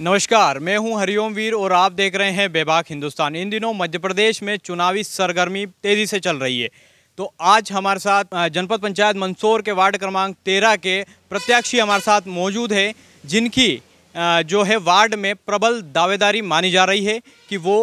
नमस्कार मैं हूं हरिओम वीर और आप देख रहे हैं बेबाक हिंदुस्तान इन दिनों मध्य प्रदेश में चुनावी सरगर्मी तेज़ी से चल रही है तो आज हमारे साथ जनपद पंचायत मंदसौर के वार्ड क्रमांक तेरह के प्रत्याशी हमारे साथ मौजूद है जिनकी जो है वार्ड में प्रबल दावेदारी मानी जा रही है कि वो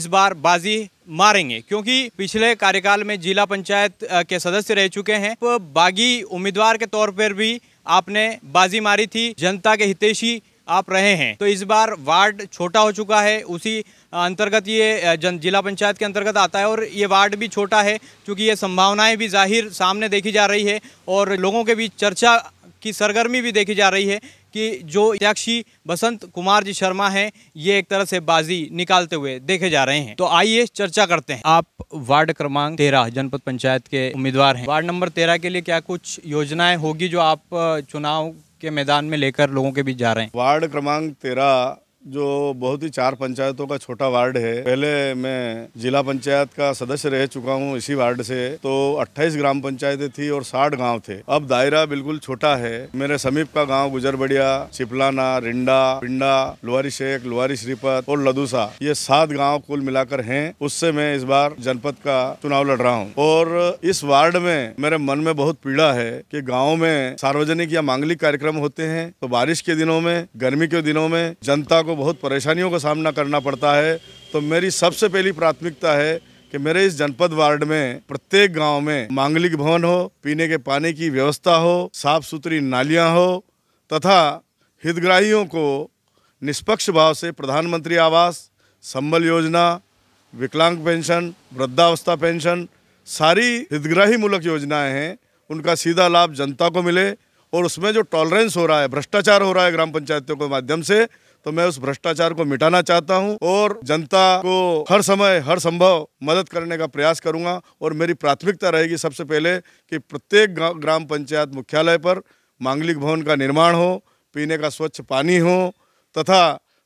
इस बार बाजी मारेंगे क्योंकि पिछले कार्यकाल में जिला पंचायत के सदस्य रह चुके हैं तो बागी उम्मीदवार के तौर पर भी आपने बाजी मारी थी जनता के हितेशी आप रहे हैं तो इस बार वार्ड छोटा हो चुका है उसी अंतर्गत ये जन जिला पंचायत के अंतर्गत आता है और ये वार्ड भी छोटा है क्योंकि ये संभावनाएं भी जाहिर सामने देखी जा रही है और लोगों के बीच चर्चा की सरगर्मी भी देखी जा रही है कि जो अध्यक्षी बसंत कुमार जी शर्मा हैं ये एक तरह से बाजी निकालते हुए देखे जा रहे हैं तो आइए चर्चा करते हैं आप वार्ड क्रमांक तेरह जनपद पंचायत के उम्मीदवार हैं वार्ड नंबर तेरह के लिए क्या कुछ योजनाएं होगी जो आप चुनाव के मैदान में लेकर लोगों के बीच जा रहे हैं वार्ड क्रमांक तेरह जो बहुत ही चार पंचायतों का छोटा वार्ड है पहले मैं जिला पंचायत का सदस्य रह चुका हूँ इसी वार्ड से तो 28 ग्राम पंचायतें थी और 60 गांव थे अब दायरा बिल्कुल छोटा है मेरे समीप का गांव गुजरबड़िया चिपलाना रिंडा पिंडा लोहारी शेख लोहारी श्रीपत और लदूसा ये सात गाँव कुल मिलाकर है उससे मैं इस बार जनपद का चुनाव लड़ रहा हूँ और इस वार्ड में मेरे मन में बहुत पीड़ा है की गाँव में सार्वजनिक या मांगलिक कार्यक्रम होते हैं तो बारिश के दिनों में गर्मी के दिनों में जनता को बहुत परेशानियों का सामना करना पड़ता है तो मेरी सबसे पहली प्राथमिकता है कि मेरे इस जनपद वार्ड में प्रत्येक गांव में मांगलिक भवन हो पीने के पानी की व्यवस्था हो साफ सुथरी नालियां हो तथा हितग्राहियों को निष्पक्ष भाव से प्रधानमंत्री आवास संबल योजना विकलांग पेंशन वृद्धावस्था पेंशन सारी हितग्राही मूलक योजनाएं हैं उनका सीधा लाभ जनता को मिले और उसमें जो टॉलरेंस हो रहा है भ्रष्टाचार हो रहा है ग्राम पंचायतों के माध्यम से तो मैं उस भ्रष्टाचार को मिटाना चाहता हूं और जनता को हर समय हर संभव मदद करने का प्रयास करूंगा और मेरी प्राथमिकता रहेगी सबसे पहले कि प्रत्येक ग्राम पंचायत मुख्यालय पर मांगलिक भवन का निर्माण हो पीने का स्वच्छ पानी हो तथा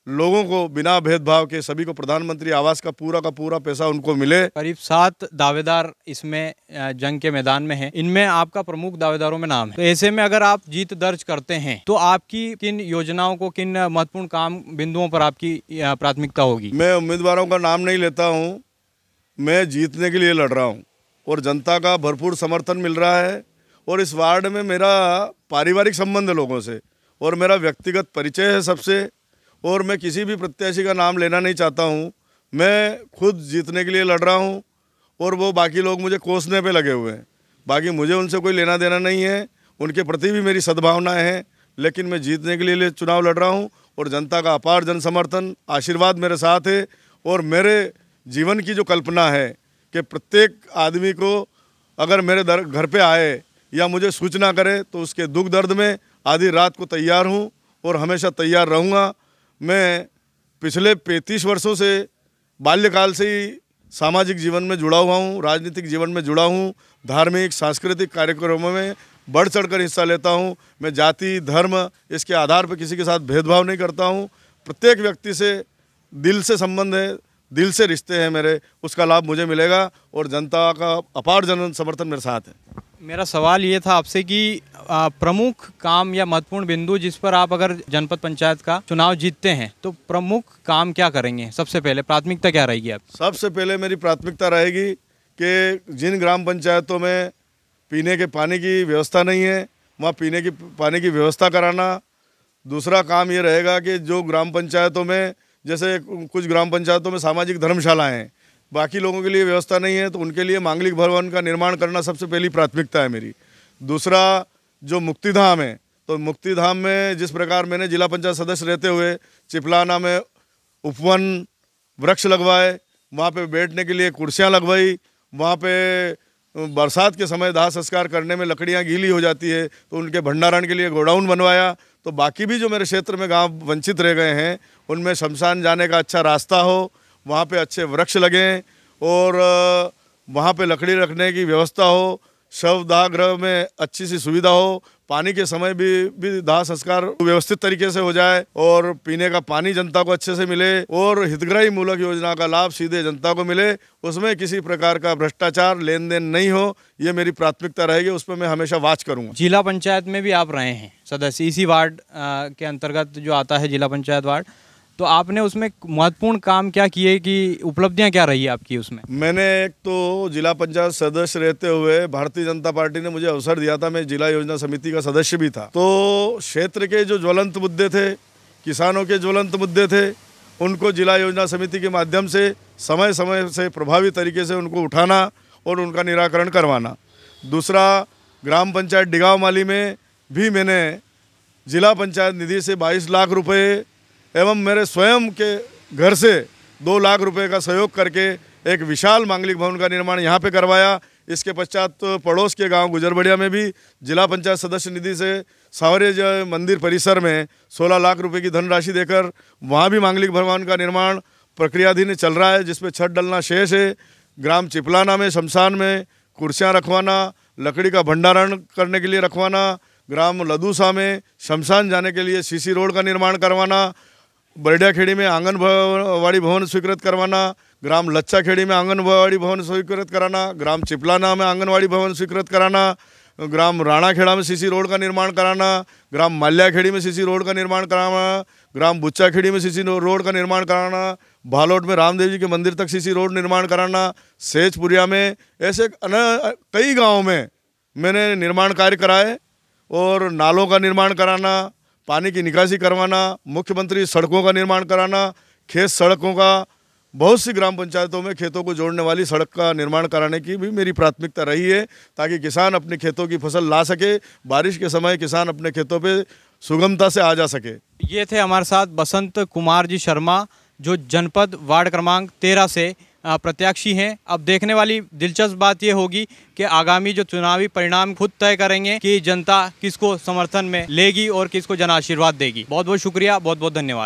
लोगों को बिना भेदभाव के सभी को प्रधानमंत्री आवास का पूरा का पूरा पैसा उनको मिले करीब सात दावेदार इसमें जंग के मैदान में हैं इनमें आपका प्रमुख दावेदारों में नाम है तो ऐसे में अगर आप जीत दर्ज करते हैं तो आपकी किन योजनाओं को किन महत्वपूर्ण काम बिंदुओं पर आपकी प्राथमिकता होगी मैं उम्मीदवारों का नाम नहीं लेता हूँ मैं जीतने के लिए लड़ रहा हूँ और जनता का भरपूर समर्थन मिल रहा है और इस वार्ड में मेरा पारिवारिक संबंध है लोगों से और मेरा व्यक्तिगत परिचय है सबसे और मैं किसी भी प्रत्याशी का नाम लेना नहीं चाहता हूँ मैं खुद जीतने के लिए लड़ रहा हूँ और वो बाकी लोग मुझे कोसने पे लगे हुए हैं बाकी मुझे उनसे कोई लेना देना नहीं है उनके प्रति भी मेरी सद्भावनाएँ हैं लेकिन मैं जीतने के लिए चुनाव लड़ रहा हूँ और जनता का अपार जन समर्थन आशीर्वाद मेरे साथ है और मेरे जीवन की जो कल्पना है कि प्रत्येक आदमी को अगर मेरे दर घर पे आए या मुझे सूचना करे तो उसके दुख दर्द में आधी रात को तैयार हूँ और हमेशा तैयार रहूँगा मैं पिछले पैंतीस वर्षों से बाल्यकाल से ही सामाजिक जीवन में जुड़ा हुआ हूँ राजनीतिक जीवन में जुड़ा हूँ धार्मिक सांस्कृतिक कार्यक्रमों में बढ़ चढ़कर हिस्सा लेता हूँ मैं जाति धर्म इसके आधार पर किसी के साथ भेदभाव नहीं करता हूँ प्रत्येक व्यक्ति से दिल से संबंध है दिल से रिश्ते हैं मेरे उसका लाभ मुझे मिलेगा और जनता का अपार जन समर्थन मेरे साथ है मेरा सवाल ये था आपसे कि प्रमुख काम या महत्वपूर्ण बिंदु जिस पर आप अगर जनपद पंचायत का चुनाव जीतते हैं तो प्रमुख काम क्या करेंगे सबसे पहले प्राथमिकता क्या रहेगी आप सबसे पहले मेरी प्राथमिकता रहेगी कि जिन ग्राम पंचायतों में पीने के पानी की व्यवस्था नहीं है वहाँ पीने की पानी की व्यवस्था कराना दूसरा काम ये रहेगा कि जो ग्राम पंचायतों में जैसे कुछ ग्राम पंचायतों में सामाजिक धर्मशालाएँ हैं बाकी लोगों के लिए व्यवस्था नहीं है तो उनके लिए मांगलिक भवन का निर्माण करना सबसे पहली प्राथमिकता है मेरी दूसरा जो मुक्तिधाम है तो मुक्तिधाम में जिस प्रकार मैंने जिला पंचायत सदस्य रहते हुए चिपलाना में उपवन वृक्ष लगवाए वहाँ पे बैठने के लिए कुर्सियाँ लगवाई वहाँ पे बरसात के समय दाह संस्कार करने में लकड़ियाँ गीली हो जाती है तो उनके भंडारण के लिए गोडाउन बनवाया तो बाकी भी जो मेरे क्षेत्र में गांव वंचित रह गए हैं उनमें शमशान जाने का अच्छा रास्ता हो वहाँ पे अच्छे वृक्ष लगें और वहाँ पे लकड़ी रखने की व्यवस्था हो शव दाह गृह में अच्छी सी सुविधा हो पानी के समय भी भी दाह संस्कार व्यवस्थित तरीके से हो जाए और पीने का पानी जनता को अच्छे से मिले और हितग्राही मूलक योजना का लाभ सीधे जनता को मिले उसमें किसी प्रकार का भ्रष्टाचार लेन देन नहीं हो ये मेरी प्राथमिकता रहेगी उस पर मैं हमेशा वाच करूँगा जिला पंचायत में भी आप रहे हैं सदस्य इसी वार्ड के अंतर्गत जो आता है जिला पंचायत वार्ड तो आपने उसमें महत्वपूर्ण काम क्या किए कि उपलब्धियां क्या रही आपकी उसमें मैंने एक तो जिला पंचायत सदस्य रहते हुए भारतीय जनता पार्टी ने मुझे अवसर दिया था मैं जिला योजना समिति का सदस्य भी था तो क्षेत्र के जो ज्वलंत मुद्दे थे किसानों के ज्वलंत मुद्दे थे उनको जिला योजना समिति के माध्यम से समय समय से प्रभावी तरीके से उनको उठाना और उनका निराकरण करवाना दूसरा ग्राम पंचायत डिगाव माली में भी मैंने जिला पंचायत निधि से 22 लाख रुपए एवं मेरे स्वयं के घर से दो लाख रुपए का सहयोग करके एक विशाल मांगलिक भवन का निर्माण यहाँ पे करवाया इसके पश्चात तो पड़ोस के गांव गुजरबड़िया में भी जिला पंचायत सदस्य निधि से सावरे मंदिर परिसर में सोलह लाख रुपए की धनराशि देकर वहाँ भी मांगलिक भगवान का निर्माण प्रक्रियाधीन चल रहा है जिसमें छत डलना शेष है ग्राम चिपलाना में शमशान में कुर्सियाँ रखवाना लकड़ी का भंडारण करने के लिए रखवाना ग्राम लदूसा में शमशान जाने के लिए सीसी रोड का निर्माण करवाना बरडियाखेड़ी में आंगनबाड़ी भवन स्वीकृत करवाना ग्राम लच्छाखेड़ी में आंगनबाड़ी भवन स्वीकृत कराना ग्राम चिपलाना में आंगनबाड़ी भवन स्वीकृत कराना ग्राम राणाखेड़ा में सीसी रोड का निर्माण कराना ग्राम माल्याखेड़ी में सीसी रोड का निर्माण कराना ग्राम बुच्चाखेड़ी में सीसी रोड का निर्माण कराना भालोट में रामदेव जी के मंदिर तक सीसी रोड निर्माण कराना सेजपुरिया में ऐसे कई गाँव में मैंने निर्माण कार्य कराए और नालों का निर्माण कराना पानी की निकासी करवाना मुख्यमंत्री सड़कों का निर्माण कराना खेत सड़कों का बहुत सी ग्राम पंचायतों में खेतों को जोड़ने वाली सड़क का निर्माण कराने की भी मेरी प्राथमिकता रही है ताकि किसान अपने खेतों की फसल ला सके बारिश के समय किसान अपने खेतों पे सुगमता से आ जा सके ये थे हमारे साथ बसंत कुमार जी शर्मा जो जनपद वार्ड क्रमांक तेरह से प्रत्याशी हैं अब देखने वाली दिलचस्प बात ये होगी कि आगामी जो चुनावी परिणाम खुद तय करेंगे कि जनता किसको समर्थन में लेगी और किसको जन आशीर्वाद देगी बहुत बहुत शुक्रिया बहुत बहुत धन्यवाद